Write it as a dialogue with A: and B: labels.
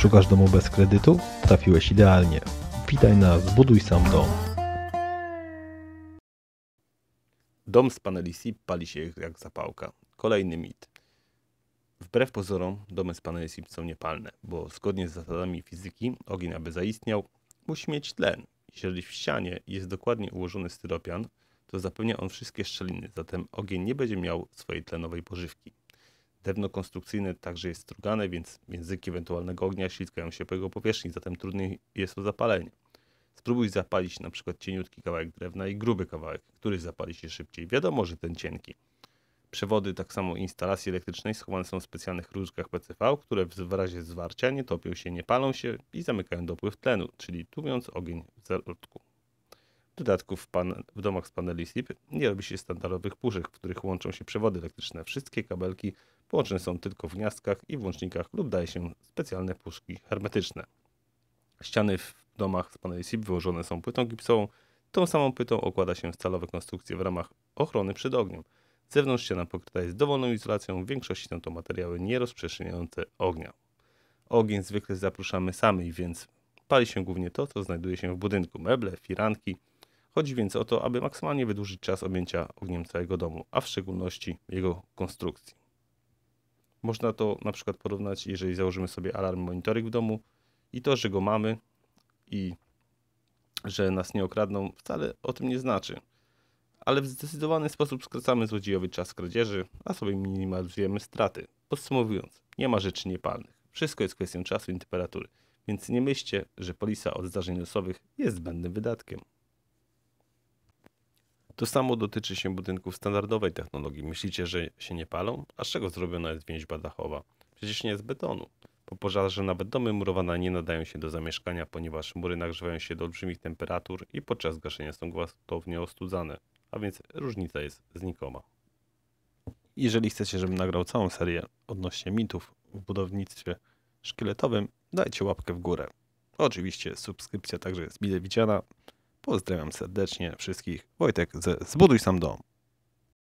A: Szukasz domu bez kredytu? Trafiłeś idealnie. Witaj na Zbuduj Sam Dom. Dom z paneli SIP pali się jak zapałka. Kolejny mit. Wbrew pozorom, domy z paneli SIP są niepalne, bo zgodnie z zasadami fizyki, ogień aby zaistniał, musi mieć tlen. Jeżeli w ścianie jest dokładnie ułożony styropian, to zapewnia on wszystkie szczeliny, zatem ogień nie będzie miał swojej tlenowej pożywki. Drewno konstrukcyjne także jest strugane, więc języki ewentualnego ognia ślizgają się po jego powierzchni, zatem trudniej jest o zapalenie. Spróbuj zapalić np. cieniutki kawałek drewna i gruby kawałek, który zapali się szybciej. Wiadomo, że ten cienki. Przewody, tak samo instalacji elektrycznej schowane są w specjalnych różkach PCV, które w razie zwarcia nie topią się, nie palą się i zamykają dopływ tlenu, czyli mówiąc ogień w zarodku dodatków w domach z paneli SIP nie robi się standardowych puszek, w których łączą się przewody elektryczne. Wszystkie kabelki połączone są tylko w gniazdkach i włącznikach lub daje się specjalne puszki hermetyczne. Ściany w domach z paneli SIP wyłożone są płytą gipsową. Tą samą płytą okłada się stalowe konstrukcje w ramach ochrony przed ogniem. zewnątrz ściana pokryta jest dowolną izolacją, w większości są to materiały nierozprzestrzeniające ognia. Ogień zwykle zapruszamy sami, więc pali się głównie to, co znajduje się w budynku. Meble, firanki, Chodzi więc o to, aby maksymalnie wydłużyć czas objęcia ogniem całego domu, a w szczególności jego konstrukcji. Można to na przykład porównać, jeżeli założymy sobie alarm monitoring w domu i to, że go mamy i że nas nie okradną, wcale o tym nie znaczy. Ale w zdecydowany sposób skracamy złodziejowy czas kradzieży, a sobie minimalizujemy straty. Podsumowując, nie ma rzeczy niepalnych. Wszystko jest kwestią czasu i temperatury, więc nie myślcie, że polisa od zdarzeń losowych jest zbędnym wydatkiem. To samo dotyczy się budynków standardowej technologii. Myślicie, że się nie palą? A z czego zrobiona jest więź badachowa? Przecież nie z betonu. Po pożarze nawet domy murowane nie nadają się do zamieszkania, ponieważ mury nagrzewają się do olbrzymich temperatur i podczas gaszenia są gwałtownie ostudzane, a więc różnica jest znikoma. Jeżeli chcecie, żebym nagrał całą serię odnośnie mitów w budownictwie szkieletowym, dajcie łapkę w górę. Oczywiście subskrypcja także jest mile widziana, Pozdrawiam serdecznie wszystkich. Wojtek ze Zbuduj Sam Dom.